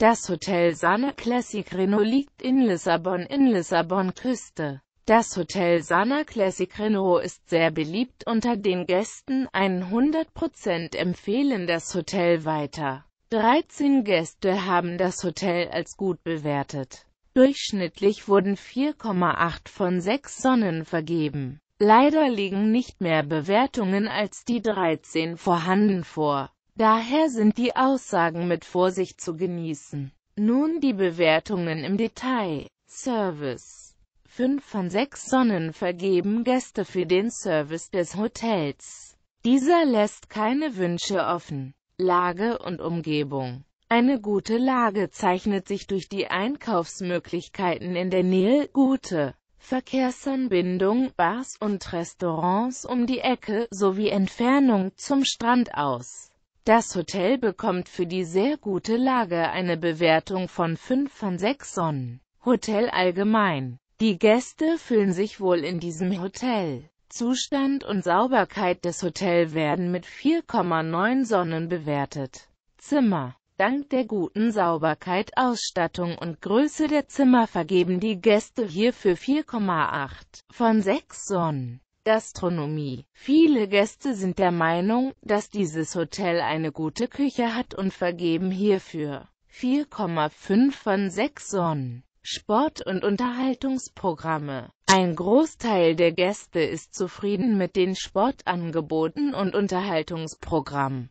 Das Hotel Sana Classic Renault liegt in Lissabon in Lissabon-Küste. Das Hotel Sana Classic Renault ist sehr beliebt unter den Gästen, 100% empfehlen das Hotel weiter. 13 Gäste haben das Hotel als gut bewertet. Durchschnittlich wurden 4,8 von 6 Sonnen vergeben. Leider liegen nicht mehr Bewertungen als die 13 vorhanden vor. Daher sind die Aussagen mit Vorsicht zu genießen. Nun die Bewertungen im Detail. Service 5 von 6 Sonnen vergeben Gäste für den Service des Hotels. Dieser lässt keine Wünsche offen. Lage und Umgebung eine gute Lage zeichnet sich durch die Einkaufsmöglichkeiten in der Nähe, gute Verkehrsanbindung, Bars und Restaurants um die Ecke sowie Entfernung zum Strand aus. Das Hotel bekommt für die sehr gute Lage eine Bewertung von 5 von 6 Sonnen. Hotel allgemein. Die Gäste fühlen sich wohl in diesem Hotel. Zustand und Sauberkeit des Hotels werden mit 4,9 Sonnen bewertet. Zimmer. Dank der guten Sauberkeit, Ausstattung und Größe der Zimmer vergeben die Gäste hierfür 4,8 von 6 Sonnen. Gastronomie. Viele Gäste sind der Meinung, dass dieses Hotel eine gute Küche hat und vergeben hierfür 4,5 von 6 Sonnen. Sport- und Unterhaltungsprogramme. Ein Großteil der Gäste ist zufrieden mit den Sportangeboten und Unterhaltungsprogrammen.